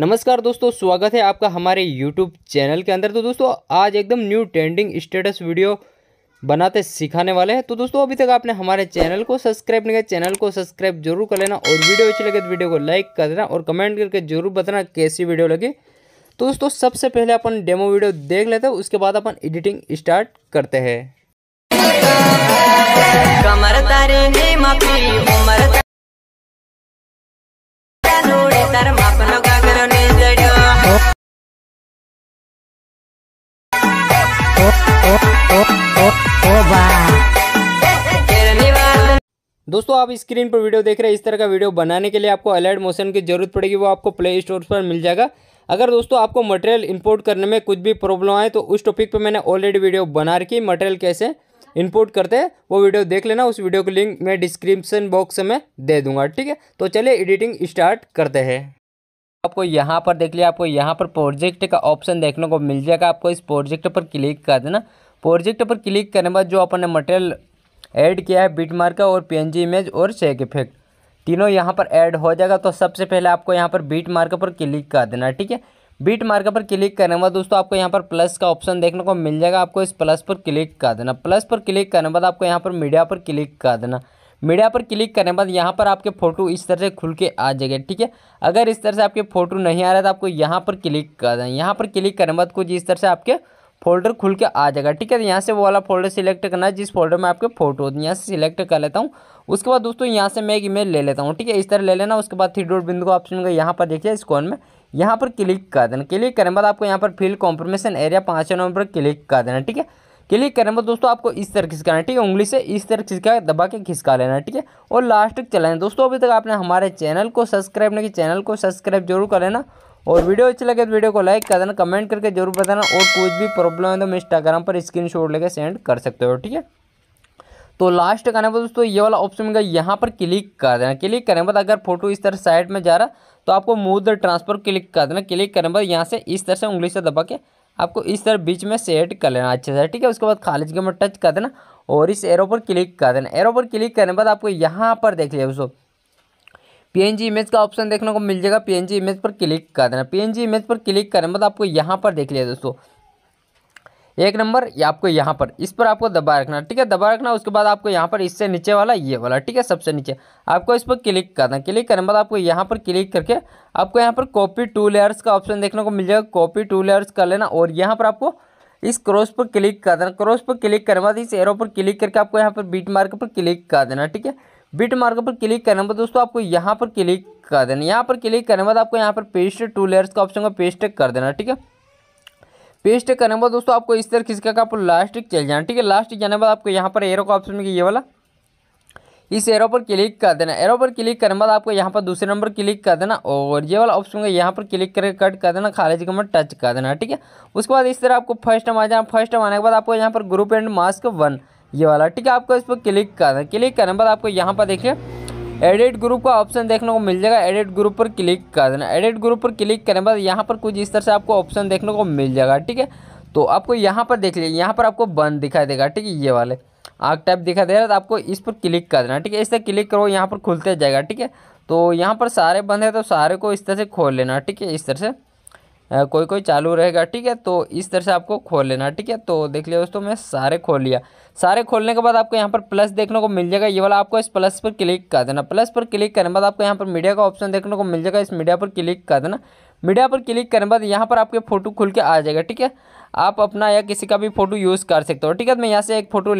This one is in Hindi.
नमस्कार दोस्तों स्वागत है आपका हमारे यूट्यूब चैनल के अंदर तो दोस्तों आज एकदम न्यू ट्रेंडिंग स्टेटस वीडियो बनाते सिखाने वाले हैं तो दोस्तों अभी तक आपने हमारे चैनल को सब्सक्राइब नहीं किया चैनल को सब्सक्राइब जरूर कर लेना और वीडियो अच्छी लगे तो वीडियो को लाइक कर देना और कमेंट करके जरूर बताना कैसी वीडियो लगी तो दोस्तों सबसे पहले अपन डेमो वीडियो देख लेते हैं उसके बाद अपन एडिटिंग स्टार्ट करते हैं दोस्तों आप स्क्रीन पर वीडियो देख रहे हैं इस तरह का वीडियो बनाने के लिए आपको अलर्ट मोशन की जरूरत पड़ेगी वो आपको प्ले स्टोर पर मिल जाएगा अगर दोस्तों आपको मटेरियल इंपोर्ट करने में कुछ भी प्रॉब्लम आए तो उस टॉपिक पर मैंने ऑलरेडी वीडियो बना रखी मटेरियल कैसे इंपोर्ट करते हैं वो वीडियो देख लेना उस वीडियो को लिंक मैं डिस्क्रिप्शन बॉक्स में दे दूंगा ठीक है तो चलिए एडिटिंग स्टार्ट करते हैं आपको यहाँ पर देख लिया आपको यहाँ पर प्रोजेक्ट का ऑप्शन देखने को मिल जाएगा आपको इस प्रोजेक्ट पर क्लिक कर देना प्रोजेक्ट पर क्लिक करने बाद जो अपन ने मटेरियल ऐड किया है बीट बीटमार्कर और पी इमेज और शेक इफेक्ट तीनों यहाँ पर ऐड हो जाएगा तो सबसे पहले आपको यहाँ पर बीट मार्कर पर क्लिक कर देना ठीक है बीट मार्कर पर क्लिक करने के बाद दोस्तों आपको यहाँ पर प्लस का ऑप्शन देखने को मिल जाएगा आपको इस प्लस पर क्लिक कर देना प्लस पर क्लिक करने के बाद आपको यहाँ पर मीडिया पर क्लिक कर देना मीडिया पर क्लिक करने के बाद यहाँ पर आपके फोटो इस तरह से खुल के आ जाएगा ठीक है अगर इस तरह से आपके फोटो नहीं आ रहा है तो आपको यहाँ पर क्लिक कर देना यहाँ पर क्लिक करने के बाद कुछ इस तरह से आपके फोल्डर खुल के आ जाएगा ठीक है तो यहाँ से वो वाला फोल्डर सिलेक्ट करना है जिस फोल्डर में आपके फोटो यहाँ से सिलेक्ट कर लेता हूँ उसके बाद दोस्तों यहाँ से मैं एक इमेज ले लेता हूँ ठीक है इस तरह ले लेना उसके बाद थ्री डोट बिंदु का ऑप्शन होगा यहाँ पर देखिए इस कॉन में यहाँ पर क्लिक कर देना क्लिक करने बाद आपको यहाँ पर फील्ड कॉम्प्रोमेशन एरिया पाँच नंबर पर क्लिक कर देना ठीक है क्लिक करने बाद दोस्तों आपको इस तरह खिसकाना है ठीक है उंगली से इस तरह खिसका दबा के खिसका लेना ठीक है और लास्ट तक चलाना दोस्तों अभी तक आपने हमारे चैनल को सब्सक्राइब नहीं कि चैनल को सब्सक्राइब जरूर कर लेना और वीडियो अच्छी लगे तो वीडियो को लाइक कर देना कमेंट करके जरूर बताना और कुछ भी प्रॉब्लम है तो मैं इंस्टाग्राम पर स्क्रीन शॉट लेकर सेंड कर सकते हो ठीक है तो लास्ट करने पर दोस्तों ये वाला ऑप्शन मिलेगा यहाँ पर क्लिक कर देना क्लिक करने बाद अगर फोटो इस तरह साइड में जा रहा तो आपको मूव द ट्रांसफर क्लिक कर देना क्लिक करने बाद यहाँ से इस तरह से उंगली से दबा के आपको इस तरह बीच में सेट कर लेना अच्छे से ठीक है उसके बाद खाली जगह में टच कर देना और इस एरो पर क्लिक कर देना एरो पर क्लिक करने बाद आपको यहाँ पर देख लिया दोस्तों पीएनजी इमेज का ऑप्शन देखने को मिल जाएगा पीएनजी इमेज पर क्लिक कर देना पीएनजी इमेज पर क्लिक करें मतलब आपको यहाँ पर देख लिया दोस्तों एक नंबर ये आपको यहाँ पर इस पर आपको दबा रखना ठीक है दबा रखना उसके बाद आपको यहाँ पर इससे नीचे वाला ये वाला ठीक है सबसे नीचे आपको इस पर क्लिक करना क्लिक करने बाद आपको यहाँ पर क्लिक करके आपको यहाँ पर कॉपी टू लेयर्स का ऑप्शन देखने को मिल जाएगा कॉपी टू लेयर्स कर लेना और यहाँ पर आपको इस क्रॉस पर क्लिक कर देना क्रॉस पर क्लिक करने बाद इस एरो पर क्लिक करके आपको यहाँ पर बीट मार्क पर क्लिक कर देना ठीक है बिट मार्क पर क्लिक करने पर दोस्तों आपको यहाँ पर क्लिक कर देना यहाँ पर क्लिक करने बाद आपको यहाँ पर पेस्ट टू लेयर्स का ऑप्शन को पेस्ट कर देना ठीक है पेस्ट करने बाद दोस्तों आपको इस तरह खिसका का आपको लास्ट चल जाना ठीक है लास्ट जाने बाद आपको यहाँ पर एरो का ऑप्शन में ये वाला इस एरो पर क्लिक कर देना एरो पर क्लिक करने बाद आपको यहाँ पर दूसरे नंबर क्लिक कर देना और ये वाला ऑप्शन होगा यहाँ पर क्लिक करके कट कर देना खाली जगह में टच कर देना ठीक है उसके बाद इस तरह आपको फर्स्ट टाइम आ जाना फर्स्ट टाइम आने के बाद आपको यहाँ पर ग्रुप एंड मास्क वन ये वाला ठीक है आपको इस पर क्लिक करना क्लिक करने बाद आपको यहाँ पर देखिए एडिट ग्रुप का ऑप्शन देखने को मिल जाएगा एडिट ग्रुप पर क्लिक कर देना एडिट ग्रुप पर क्लिक करने बाद यहाँ पर कुछ इस तरह से आपको ऑप्शन देखने को मिल जाएगा ठीक है तो आपको यहाँ पर देख लीजिए यहाँ पर आपको बंद दिखाई देगा ठीक है ये वाले आग टाइप दिखाई दे रहा है तो आपको इस पर क्लिक कर देना ठीक है इस तरह क्लिक करो यहाँ पर खुलते जाएगा ठीक है तो यहाँ पर सारे बंद है तो सारे को इस तरह से खोल लेना ठीक है इस तरह से कोई कोई चालू रहेगा ठीक है तो इस तरह से आपको खोल लेना ठीक है तो देख लिया दोस्तों मैं सारे खोल लिया सारे खोलने के बाद आपको यहाँ पर प्लस देखने को मिल जाएगा ये वाला आपको इस प्लस पर क्लिक कर देना प्लस पर क्लिक करने बाद आपको यहाँ पर मीडिया का ऑप्शन देखने को मिल जाएगा इस मीडिया पर क्लिक कर देना मीडिया पर क्लिक करने बाद यहाँ पर आपके फोटो खुल के आ जाएगा ठीक है आप अपना या किसी का भी फोटो यूज़ कर सकते हो ठीक है तो मैं यहाँ से एक फोटो